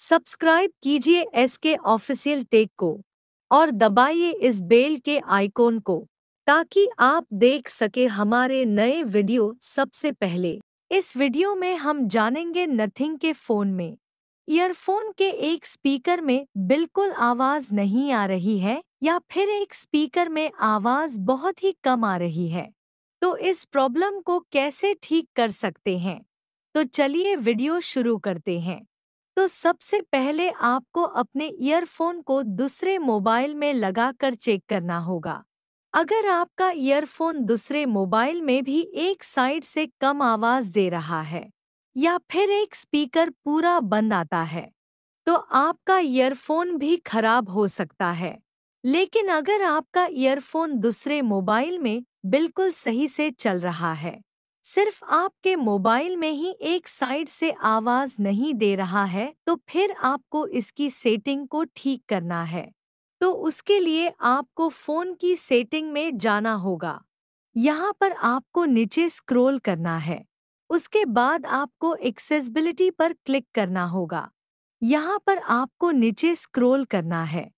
subscribe कीजिए S के official take को और दबाइए इस बेल के आइकॉन को ताकि आप देख सके हमारे नए वीडियो सबसे पहले इस वीडियो में हम जानेंगे नथिंग के फोन में ईयरफोन के एक स्पीकर में बिल्कुल आवाज नहीं आ रही है या फिर एक स्पीकर में आवाज बहुत ही कम आ रही है तो इस प्रॉब्लम को कैसे ठीक कर सकते हैं तो चलिए वीडियो शुरू करते हैं तो सबसे पहले आपको अपने ईयरफोन को दूसरे मोबाइल में लगाकर चेक करना होगा अगर आपका ईयरफोन दूसरे मोबाइल में भी एक साइड से कम आवाज दे रहा है या फिर एक स्पीकर पूरा बंद आता है तो आपका ईयरफोन भी खराब हो सकता है लेकिन अगर आपका ईयरफोन दूसरे मोबाइल में बिल्कुल सही से चल रहा है सिर्फ आपके मोबाइल में ही एक साइड से आवाज नहीं दे रहा है तो फिर आपको इसकी सेटिंग को ठीक करना है तो उसके लिए आपको फोन की सेटिंग में जाना होगा यहाँ पर आपको नीचे स्क्रॉल करना है उसके बाद आपको एक्सेसिबिलिटी पर क्लिक करना होगा यहाँ पर आपको नीचे स्क्रॉल करना है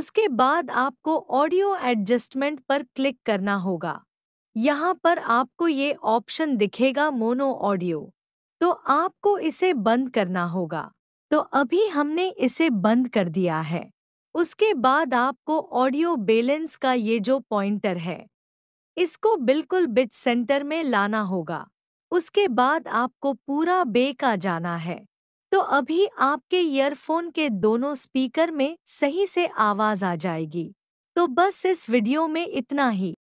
उसके बाद आपको ऑडियो एडजस्टमेंट पर क्लिक करना होगा यहाँ पर आपको ये ऑप्शन दिखेगा मोनो ऑडियो तो आपको इसे बंद करना होगा तो अभी हमने इसे बंद कर दिया है उसके बाद आपको ऑडियो बैलेंस का ये जो पॉइंटर है इसको बिल्कुल बिच सेंटर में लाना होगा उसके बाद आपको पूरा बे का जाना है तो अभी आपके ईयरफोन के दोनों स्पीकर में सही से आवाज आ जाएगी तो बस इस वीडियो में इतना ही